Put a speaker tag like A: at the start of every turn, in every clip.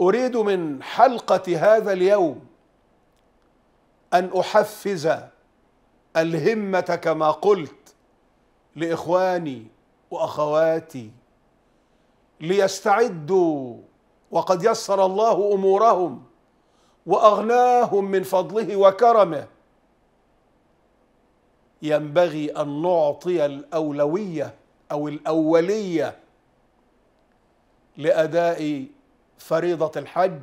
A: اريد من حلقه هذا اليوم ان احفز الهمه كما قلت لاخواني واخواتي ليستعدوا وقد يسر الله امورهم واغناهم من فضله وكرمه ينبغي ان نعطي الاولويه او الاوليه لاداء فريضة الحج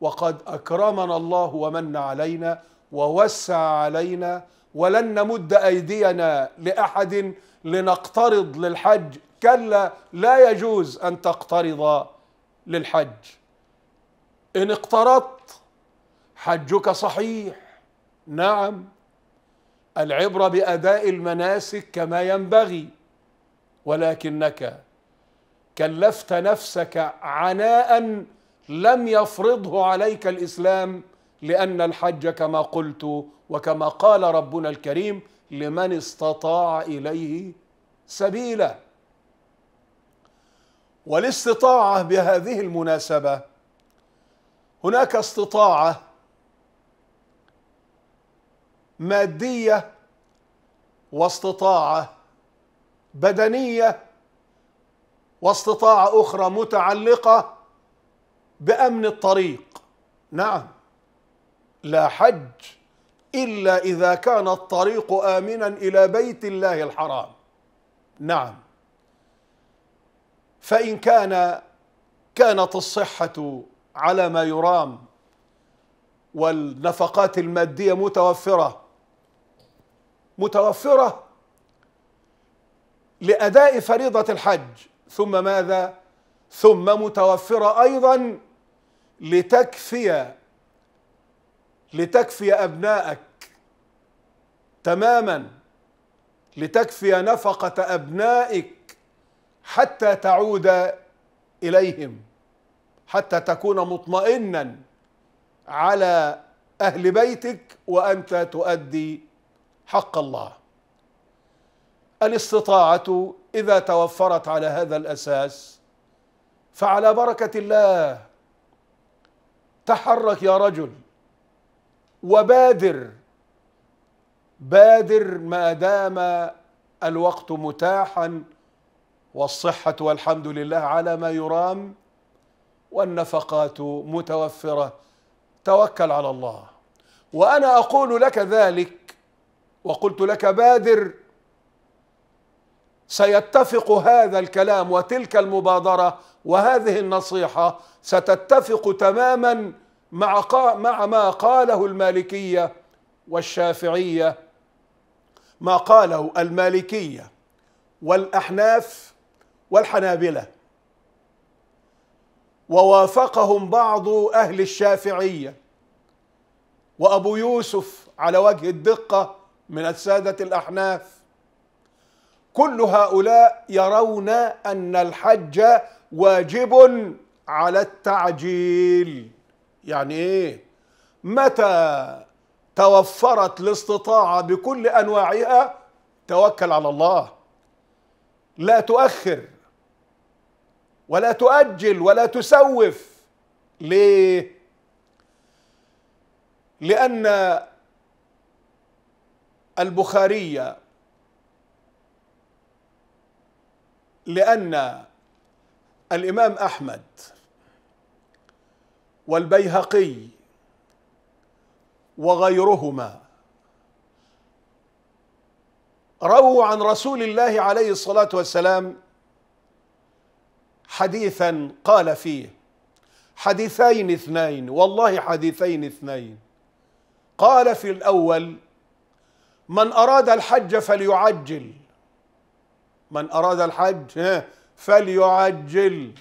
A: وقد أكرمنا الله ومن علينا ووسع علينا ولن نمد أيدينا لأحد لنقترض للحج كلا لا يجوز أن تقترض للحج إن اقترضت حجك صحيح نعم العبرة بأداء المناسك كما ينبغي ولكنك كلفت نفسك عناء لم يفرضه عليك الاسلام لان الحج كما قلت وكما قال ربنا الكريم لمن استطاع اليه سبيلا والاستطاعه بهذه المناسبه هناك استطاعه ماديه واستطاعه بدنيه واستطاعة أخرى متعلقة بأمن الطريق نعم لا حج إلا إذا كان الطريق آمنا إلى بيت الله الحرام نعم فإن كان كانت الصحة على ما يرام والنفقات المادية متوفرة متوفرة لأداء فريضة الحج ثم ماذا ثم متوفرة أيضا لتكفي لتكفي أبنائك تماما لتكفي نفقة أبنائك حتى تعود إليهم حتى تكون مطمئنا على أهل بيتك وأنت تؤدي حق الله الاستطاعة إذا توفرت على هذا الأساس فعلى بركة الله تحرك يا رجل وبادر بادر ما دام الوقت متاحا والصحة والحمد لله على ما يرام والنفقات متوفرة توكل على الله وأنا أقول لك ذلك وقلت لك بادر سيتفق هذا الكلام وتلك المبادره وهذه النصيحه ستتفق تماما مع مع ما قاله المالكيه والشافعيه ما قاله المالكيه والاحناف والحنابله ووافقهم بعض اهل الشافعيه وابو يوسف على وجه الدقه من الساده الاحناف كل هؤلاء يرون أن الحج واجب على التعجيل يعني إيه متى توفرت الاستطاعة بكل أنواعها توكل على الله لا تؤخر ولا تؤجل ولا تسوف ليه لأن البخاري لأن الإمام أحمد والبيهقي وغيرهما رووا عن رسول الله عليه الصلاة والسلام حديثا قال فيه حديثين اثنين والله حديثين اثنين قال في الأول من أراد الحج فليعجل من أراد الحج فليعجل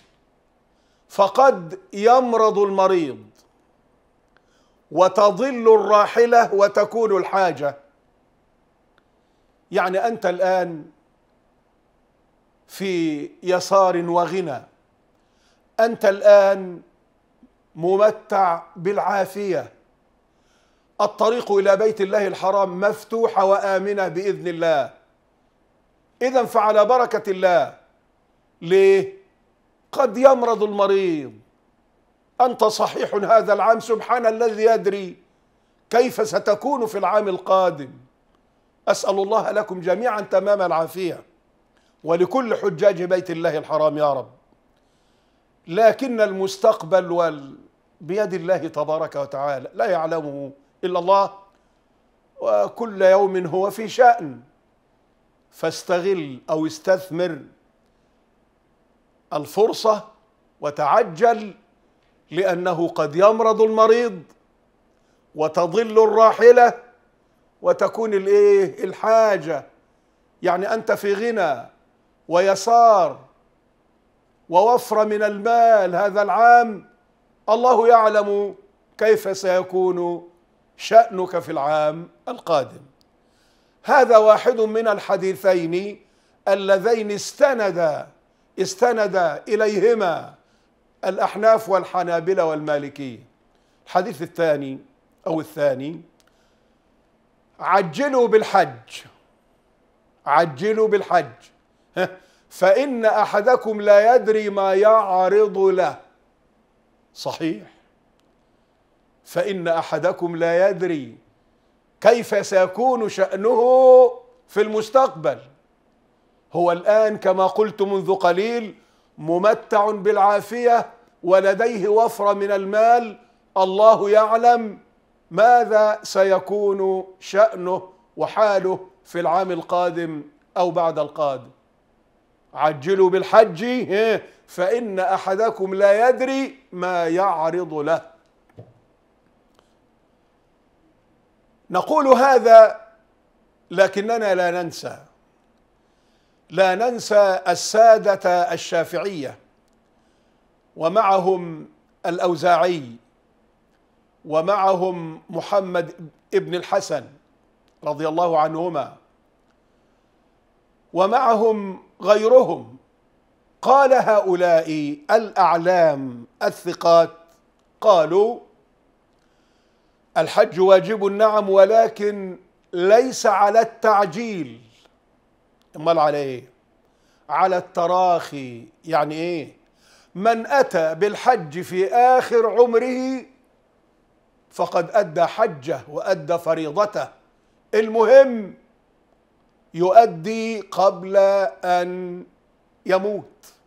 A: فقد يمرض المريض وتضل الراحلة وتكون الحاجة يعني أنت الآن في يسار وغنى أنت الآن ممتع بالعافية الطريق إلى بيت الله الحرام مفتوحة وآمنة بإذن الله إذا فعلى بركة الله ليه؟ قد يمرض المريض أنت صحيح هذا العام سبحان الذي يدري كيف ستكون في العام القادم أسأل الله لكم جميعا تمام العافية ولكل حجاج بيت الله الحرام يا رب لكن المستقبل وال بيد الله تبارك وتعالى لا يعلمه إلا الله وكل يوم هو في شأن فاستغل أو استثمر الفرصة وتعجل لأنه قد يمرض المريض وتضل الراحلة وتكون الإيه الحاجة يعني أنت في غنى ويسار ووفر من المال هذا العام الله يعلم كيف سيكون شأنك في العام القادم هذا واحد من الحديثين اللذين استند استند إليهما الأحناف والحنابلة والمالكية الحديث الثاني أو الثاني عجلوا بالحج عجلوا بالحج فإن أحدكم لا يدري ما يعرض له صحيح فإن أحدكم لا يدري كيف سيكون شأنه في المستقبل هو الآن كما قلت منذ قليل ممتع بالعافية ولديه وفرة من المال الله يعلم ماذا سيكون شأنه وحاله في العام القادم أو بعد القادم عجلوا بالحج فإن أحدكم لا يدري ما يعرض له نقول هذا لكننا لا ننسى لا ننسى السادة الشافعية ومعهم الأوزاعي ومعهم محمد ابن الحسن رضي الله عنهما ومعهم غيرهم قال هؤلاء الأعلام الثقات قالوا الحج واجب نعم ولكن ليس على التعجيل امال على ايه على التراخي يعني ايه من اتى بالحج في اخر عمره فقد ادى حجه وادى فريضته المهم يؤدي قبل ان يموت